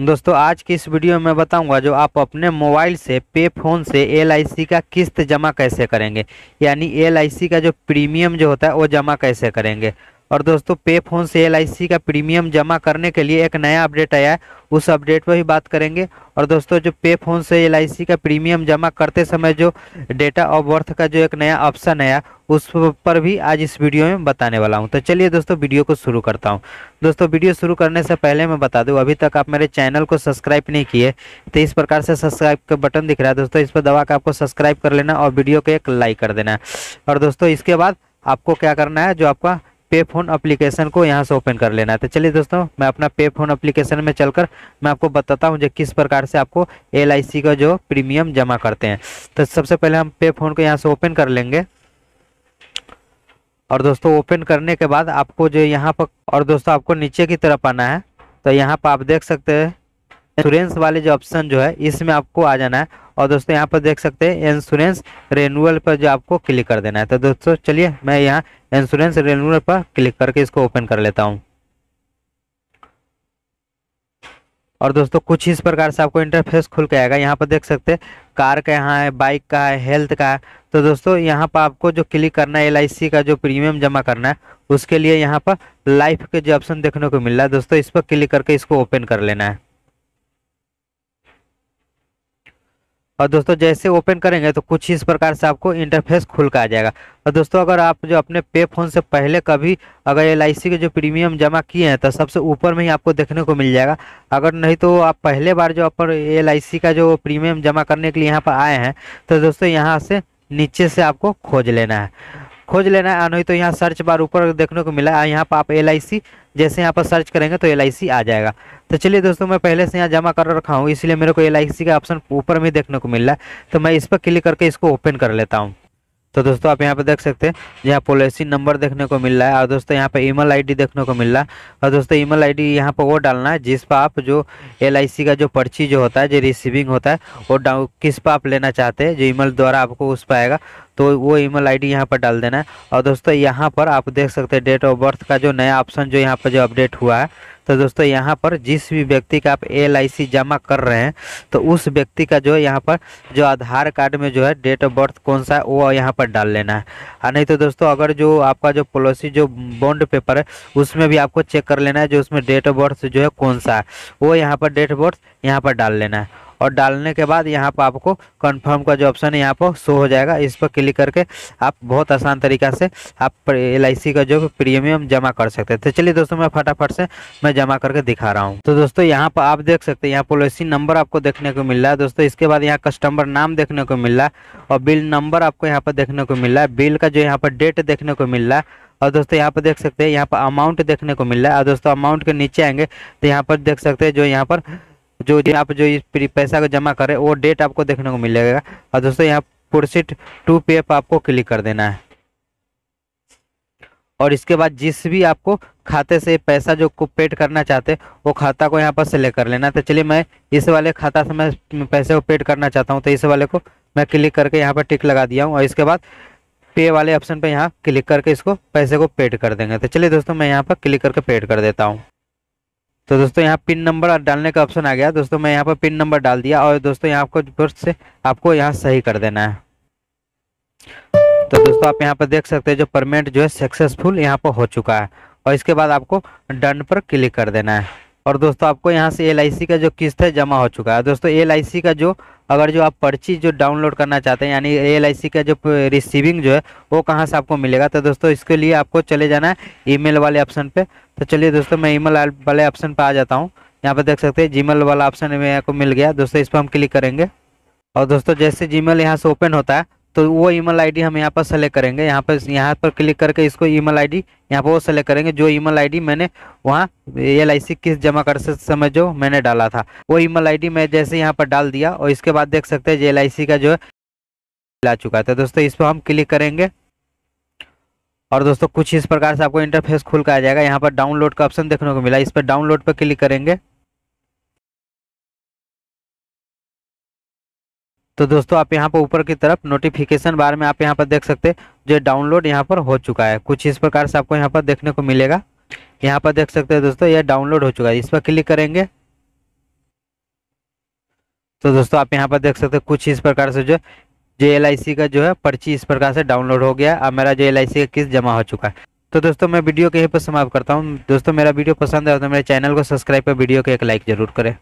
दोस्तों आज की इस वीडियो में बताऊंगा जो आप अपने मोबाइल से पे फोन से एल का किस्त जमा कैसे करेंगे यानी एल का जो प्रीमियम जो होता है वो जमा कैसे करेंगे और दोस्तों पे फोन से एल का प्रीमियम जमा करने के लिए एक नया अपडेट आया है उस अपडेट पर भी बात करेंगे और दोस्तों जो पे फोन से एल का प्रीमियम जमा करते समय जो डेटा ऑफ बर्थ का जो एक नया ऑप्शन आया उस पर भी आज इस वीडियो में बताने वाला हूं तो चलिए दोस्तों वीडियो को शुरू करता हूं दोस्तों वीडियो शुरू करने से पहले मैं बता दूँ अभी तक आप मेरे चैनल को सब्सक्राइब नहीं किए तो इस प्रकार से सब्सक्राइब का बटन दिख रहा है दोस्तों इस पर दबा के आपको सब्सक्राइब कर लेना और वीडियो को एक लाइक कर देना और दोस्तों इसके बाद आपको क्या करना है जो आपका पे फोन अप्लीकेशन को यहाँ से ओपन कर लेना है तो चलिए दोस्तों मैं अपना पे फोन अप्लीकेशन में चलकर मैं आपको बताता हूँ जो किस प्रकार से आपको एल का जो प्रीमियम जमा करते हैं तो सबसे पहले हम पे फोन को यहाँ से ओपन कर लेंगे और दोस्तों ओपन करने के बाद आपको जो यहाँ पर और दोस्तों आपको नीचे की तरफ आना है तो यहाँ पर आप देख सकते हैं इंश्योरेंस वाले जो ऑप्शन जो है इसमें आपको आ जाना है और दोस्तों यहाँ पर देख सकते हैं इंश्योरेंस रेनुअल पर जो आपको क्लिक कर देना है तो दोस्तों चलिए मैं यहाँ इंश्योरेंस रेनुअल पर क्लिक करके इसको ओपन कर लेता हूँ और दोस्तों कुछ इस प्रकार से आपको इंटरफेस खुल के आएगा यहाँ पर देख सकते हैं कार का यहाँ है बाइक का है हेल्थ का है तो दोस्तों यहाँ पर आपको जो क्लिक करना है एल का जो प्रीमियम जमा करना है उसके लिए यहाँ पर लाइफ के जो ऑप्शन देखने को मिल रहा है दोस्तों इस पर क्लिक करके इसको ओपन कर लेना है और दोस्तों जैसे ओपन करेंगे तो कुछ इस प्रकार से आपको इंटरफेस खुल कर आ जाएगा और दोस्तों अगर आप जो अपने पे फोन से पहले कभी अगर एल के जो प्रीमियम जमा किए हैं तो सबसे ऊपर में ही आपको देखने को मिल जाएगा अगर नहीं तो आप पहले बार जो अपन एल का जो प्रीमियम जमा करने के लिए यहाँ पर आए हैं तो दोस्तों यहाँ से नीचे से आपको खोज लेना है खोज लेना है नहीं तो यहाँ सर्च बार ऊपर देखने को मिला है यहाँ पर आप एल जैसे यहाँ पर सर्च करेंगे तो एल आ जाएगा तो चलिए दोस्तों मैं पहले से यहाँ जमा कर रखा हूँ इसलिए मेरे को एल का ऑप्शन ऊपर में देखने को मिल रहा है तो मैं इस पर क्लिक करके इसको ओपन कर लेता हूँ तो दोस्तों आप यहाँ पे देख सकते हैं यहाँ पॉलिसी नंबर देखने को मिल रहा है और दोस्तों यहाँ पे ईमेल आईडी देखने को मिल रहा है और दोस्तों ईमेल आईडी डी यहाँ पर वो डालना है जिस पर आप जो एलआईसी का जो पर्ची जो होता है जो रिसीविंग होता है वो किस पर आप लेना चाहते हैं जो ईमेल द्वारा आपको उस पर आएगा तो वो ईमेल आईडी यहाँ पर डाल देना है और दोस्तों यहाँ पर आप देख सकते हैं डेट ऑफ बर्थ का जो नया ऑप्शन जो यहाँ पर जो अपडेट हुआ है तो दोस्तों यहाँ पर जिस भी व्यक्ति का आप एल जमा कर रहे हैं तो उस व्यक्ति का जो है यहाँ पर जो आधार कार्ड में जो है डेट ऑफ बर्थ कौन सा है वो यहाँ पर डाल लेना है और हाँ, नहीं तो दोस्तों अगर जो आपका जो पॉलिसी जो बॉन्ड पेपर है उसमें भी आपको चेक कर लेना है जो उसमें डेट ऑफ बर्थ जो है कौन सा है वो यहाँ पर डेट ऑफ बर्थ यहाँ पर डाल लेना है और डालने के बाद यहाँ पर आपको कन्फर्म का जो ऑप्शन है यहाँ पर शो हो जाएगा इस पर क्लिक करके आप बहुत आसान तरीका से आप एल का जो प्रीमियम जमा कर सकते हैं तो चलिए दोस्तों मैं फटाफट से मैं जमा करके दिखा रहा हूँ तो दोस्तों यहाँ पर आप देख सकते हैं यहाँ पॉलिसी नंबर आपको देखने को मिल रहा है दोस्तों इसके बाद यहाँ कस्टमर नाम देखने को मिल रहा है और बिल नंबर आपको यहाँ पर देखने को मिल रहा है बिल का जो यहाँ पर डेट देखने को मिल रहा है और दोस्तों यहाँ पर देख सकते हैं यहाँ पर अमाउंट देखने को मिल रहा है और दोस्तों अमाउंट के नीचे आएंगे तो यहाँ पर देख सकते हैं जो यहाँ पर जो आप जो इस पैसा को जमा करें वो डेट आपको देखने को मिलेगा और दोस्तों यहाँ प्रोसीड टू पे आपको क्लिक कर देना है और इसके बाद जिस भी आपको खाते से पैसा जो को पेड करना चाहते वो खाता को यहाँ पर सेलेक्ट कर लेना तो चलिए मैं इस वाले खाता से मैं पैसे को पेड करना चाहता हूँ तो इस वाले को मैं क्लिक करके यहाँ पर टिक लगा दिया हूँ और इसके बाद पे वाले ऑप्शन पर यहाँ क्लिक करके इसको पैसे को पेड कर देंगे तो चलिए दोस्तों मैं यहाँ पर क्लिक करके पेड कर देता हूँ तो दोस्तों यहाँ पिन नंबर डालने का ऑप्शन आ गया दोस्तों मैं यहाँ पर पिन नंबर डाल दिया और दोस्तों यहाँ आपको फर्स्ट से आपको यहाँ सही कर देना है तो दोस्तों आप यहाँ पर देख सकते हैं जो परमेंट जो है सक्सेसफुल यहाँ पर हो चुका है और इसके बाद आपको डन पर क्लिक कर देना है और दोस्तों आपको यहाँ से एल का जो किस्त है जमा हो चुका है दोस्तों एल का जो अगर जो आप पर्ची जो डाउनलोड करना चाहते हैं यानी एल का जो रिसीविंग जो है वो कहाँ से आपको मिलेगा तो दोस्तों इसके लिए आपको चले जाना है ईमेल वाले ऑप्शन पे तो चलिए दोस्तों मैं ईमेल वाले ऑप्शन पे आ जाता हूँ यहाँ पे देख सकते हैं जीमेल वाला ऑप्शन मेरे को मिल गया दोस्तों इस पर हम क्लिक करेंगे और दोस्तों जैसे जीमेल यहाँ से ओपन होता है तो वो ईमेल आईडी हम यहाँ पर सेलेक्ट करेंगे यहाँ पर यहाँ पर क्लिक करके इसको ईमेल आईडी यहाँ पर वो सेलेक्ट करेंगे जो ईमेल आईडी मैंने वहाँ एल आई सी किस जमा कर समय जो मैंने डाला था वो ईमेल आईडी मैं जैसे यहाँ पर डाल दिया और इसके बाद देख सकते हैं जे एल आई सी का जो है आ चुका था तो दोस्तों इस पर हम क्लिक करेंगे और दोस्तों कुछ इस प्रकार से आपको इंटरफेस खुल कर आ जाएगा यहाँ पर डाउनलोड का ऑप्शन देखने को मिला इस पर डाउनलोड पर क्लिक करेंगे तो दोस्तों आप यहाँ पर ऊपर की तरफ नोटिफिकेशन बार में आप यहाँ पर देख सकते हैं जो डाउनलोड यहाँ पर हो चुका है कुछ इस प्रकार से आपको यहाँ पर देखने को मिलेगा यहाँ पर देख सकते हैं दोस्तों यह डाउनलोड हो चुका है इस पर क्लिक करेंगे तो दोस्तों आप यहाँ पर देख सकते हैं कुछ इस प्रकार से जो जो एल का जो है पर्ची इस प्रकार से डाउनलोड हो गया और मेरा जो एल का किस्त जमा हो चुका है तो दोस्तों मैं वीडियो के यहीं पर समाप्त करता हूँ दोस्तों मेरा वीडियो पसंद है तो मेरे चैनल को सब्सक्राइब कर वीडियो को एक लाइक जरूर करें